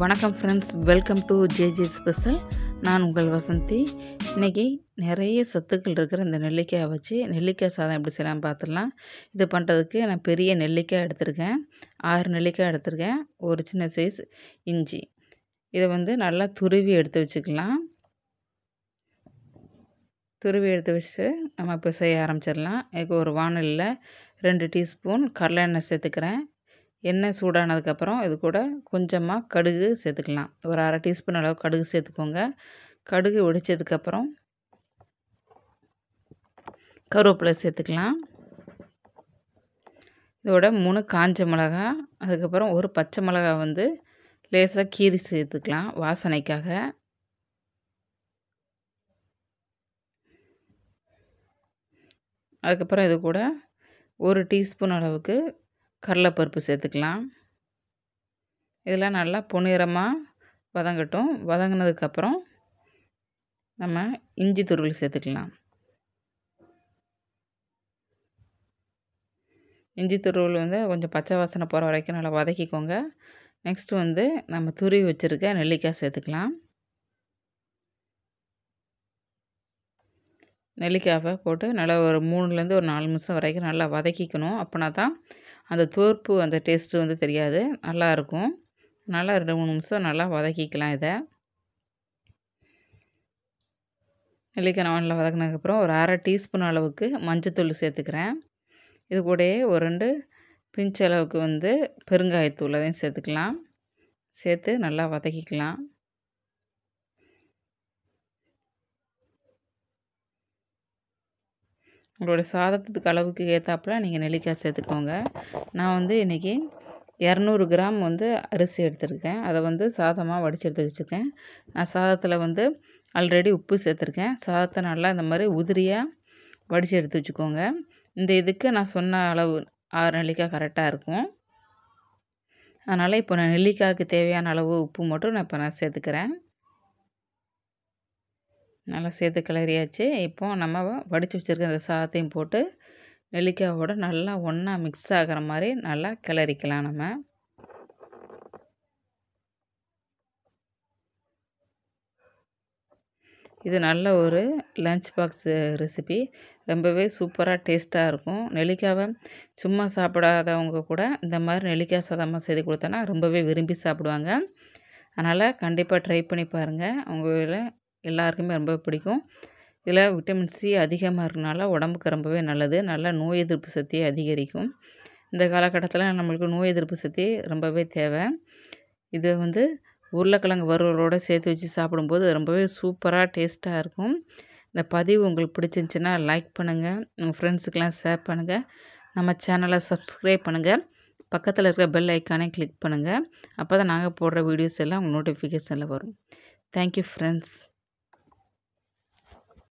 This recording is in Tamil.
வணக்கம் friends welcome to JJ special நான் உங்கள் வசந்தி இன்றைக்கி நிறைய சத்துக்கள் இருக்கிற இந்த நெல்லிக்காயை வச்சு நெல்லிக்காய் சாதம் எப்படி செய்யலாம் பார்த்துடலாம் இது பண்ணுறதுக்கு நான் பெரிய நெல்லிக்காய் எடுத்திருக்கேன் ஆறு நெல்லிக்காய் எடுத்திருக்கேன் ஒரு சின்ன சைஸ் இஞ்சி இதை வந்து நல்லா துருவி எடுத்து வச்சுக்கலாம் துருவி எடுத்து வச்சுட்டு நம்ம இப்போ செய்ய ஆரம்பிச்சிடலாம் இதுக்கு ஒரு வானலில் ரெண்டு டீஸ்பூன் கடலை எண்ணெய் சேர்த்துக்கிறேன் எண்ணெய் சூடானதுக்கப்புறம் இது கூட கொஞ்சமாக கடுகு சேர்த்துக்கலாம் ஒரு அரை டீஸ்பூன் அளவு கடுகு சேர்த்துக்கோங்க கடுகு வெடித்ததுக்கப்புறம் கருவேப்பிலை சேர்த்துக்கலாம் இதோட மூணு காஞ்ச மிளகா அதுக்கப்புறம் ஒரு பச்சை மிளகா வந்து லேசாக கீரி சேர்த்துக்கலாம் வாசனைக்காக அதுக்கப்புறம் இது கூட ஒரு டீஸ்பூன் அளவுக்கு கடலைப்பருப்பு சேர்த்துக்கலாம் இதெல்லாம் நல்லா புனிரமாக வதங்கட்டும் வதங்கினதுக்கப்புறம் நம்ம இஞ்சி துருவல் சேர்த்துக்கலாம் இஞ்சி துருவல் வந்து கொஞ்சம் பச்சை வாசனை போகிற வரைக்கும் நல்லா வதக்கிக்கோங்க நெக்ஸ்ட்டு வந்து நம்ம துருவி வச்சுருக்க நெல்லிக்காய் சேர்த்துக்கலாம் நெல்லிக்காவை போட்டு நல்லா ஒரு மூணுலேருந்து ஒரு நாலு நிமிஷம் வரைக்கும் நல்லா வதக்கிக்கணும் அப்படின்னா தான் அந்த தோற்பு அந்த டேஸ்ட்டு வந்து தெரியாது நல்லாயிருக்கும் நல்லா ரெண்டு மூணு நிமிஷம் நல்லா வதக்கிக்கலாம் இதை நெல்லிக்காய் நல்லா வதக்கினதுக்கப்புறம் ஒரு அரை டீஸ்பூன் அளவுக்கு மஞ்சத்தூள் சேர்த்துக்கிறேன் இது கூடயே ஒரு ரெண்டு பிஞ்ச் அளவுக்கு வந்து பெருங்காயத்தூள் அதையும் சேர்த்துக்கலாம் சேர்த்து நல்லா வதக்கிக்கலாம் உங்களோட சாதத்துக்கு அளவுக்கு ஏற்றாப்புல நீங்கள் நெல்லிக்காய் சேர்த்துக்கோங்க நான் வந்து இன்றைக்கி இரநூறு கிராம் வந்து அரிசி எடுத்திருக்கேன் அதை வந்து சாதமாக வடித்து எடுத்து வச்சுருக்கேன் நான் சாதத்தில் வந்து ஆல்ரெடி உப்பு சேர்த்துருக்கேன் சாதத்தை நல்லா இந்த மாதிரி உதிரியாக வடித்து எடுத்து வச்சுக்கோங்க இந்த இதுக்கு நான் சொன்ன அளவு ஆறு நெல்லிக்காய் கரெக்டாக இருக்கும் அதனால் இப்போ நான் நெல்லிக்காய்க்கு தேவையான அளவு உப்பு மட்டும் நான் இப்போ நான் சேர்த்துக்கிறேன் நல்லா சேர்த்து கிளறியாச்சு இப்போ நம்ம வடித்து வச்சுருக்க அந்த சாதத்தையும் போட்டு நெல்லிக்காவோட நல்லா ஒன்றா மிக்ஸ் ஆகிற மாதிரி நல்லா கிளறிக்கலாம் நம்ம இது நல்ல ஒரு லஞ்ச் பாக்ஸ் ரெசிபி ரொம்பவே சூப்பராக டேஸ்ட்டாக இருக்கும் நெல்லிக்காவை சும்மா சாப்பிடாதவங்க கூட இந்த மாதிரி நெல்லிக்காய் சாதமாக செய்து கொடுத்தோன்னா ரொம்பவே விரும்பி சாப்பிடுவாங்க அதனால் கண்டிப்பாக ட்ரை பண்ணி பாருங்கள் உங்கள் எல்லாருக்குமே ரொம்ப பிடிக்கும் இதில் விட்டமின் சி அதிகமாக இருக்கனால உடம்புக்கு ரொம்பவே நல்லது நல்ல நோய் எதிர்ப்பு சக்தியை அதிகரிக்கும் இந்த காலகட்டத்தில் நம்மளுக்கு நோய் எதிர்ப்பு சக்தி ரொம்பவே தேவை இது வந்து உருளைக்கிழங்கு வறுவலோடு சேர்த்து வச்சு சாப்பிடும்போது ரொம்பவே சூப்பராக டேஸ்ட்டாக இருக்கும் இந்த பதிவு உங்களுக்கு பிடிச்சிருந்துச்சின்னா லைக் பண்ணுங்கள் உங்கள் ஃப்ரெண்ட்ஸுக்கெலாம் ஷேர் பண்ணுங்கள் நம்ம சேனலை சப்ஸ்கிரைப் பண்ணுங்கள் பக்கத்தில் இருக்கிற பெல் ஐக்கானே கிளிக் பண்ணுங்கள் அப்போ தான் நாங்கள் போடுற வீடியோஸ் எல்லாம் உங்கள் நோட்டிஃபிகேஷனில் வரும் தேங்க்யூ ஃப்ரெண்ட்ஸ்